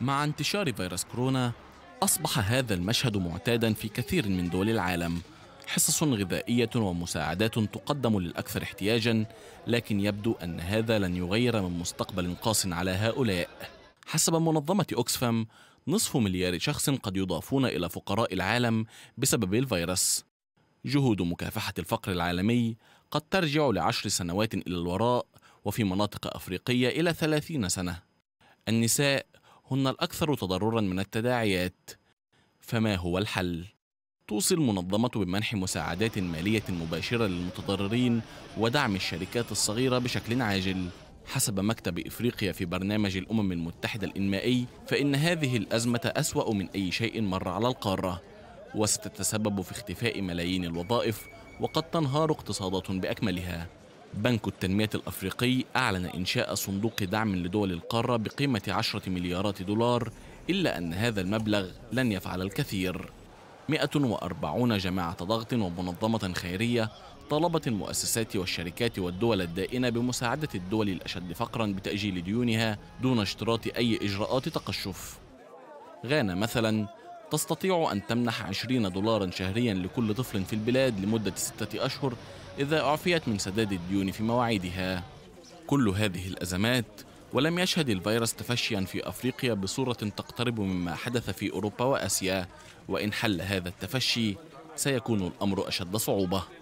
مع انتشار فيروس كورونا أصبح هذا المشهد معتادا في كثير من دول العالم حصص غذائية ومساعدات تقدم للأكثر احتياجا لكن يبدو أن هذا لن يغير من مستقبل قاس على هؤلاء حسب منظمة أوكسفام نصف مليار شخص قد يضافون إلى فقراء العالم بسبب الفيروس جهود مكافحة الفقر العالمي قد ترجع لعشر سنوات إلى الوراء وفي مناطق أفريقية إلى ثلاثين سنة النساء هن الأكثر تضررا من التداعيات فما هو الحل؟ توصي المنظمة بمنح مساعدات مالية مباشرة للمتضررين ودعم الشركات الصغيرة بشكل عاجل حسب مكتب إفريقيا في برنامج الأمم المتحدة الإنمائي فإن هذه الأزمة أسوأ من أي شيء مر على القارة وستتسبب في اختفاء ملايين الوظائف وقد تنهار اقتصادات بأكملها بنك التنمية الأفريقي أعلن إنشاء صندوق دعم لدول القارة بقيمة 10 مليارات دولار إلا أن هذا المبلغ لن يفعل الكثير 140 جماعة ضغط ومنظمة خيرية طالبت المؤسسات والشركات والدول الدائنة بمساعدة الدول الأشد فقرا بتأجيل ديونها دون اشتراط أي إجراءات تقشف غانا مثلا تستطيع أن تمنح 20 دولارا شهريا لكل طفل في البلاد لمدة ستة أشهر إذا أعفيت من سداد الديون في مواعيدها كل هذه الأزمات ولم يشهد الفيروس تفشيا في أفريقيا بصورة تقترب مما حدث في أوروبا وآسيا وإن حل هذا التفشي سيكون الأمر أشد صعوبة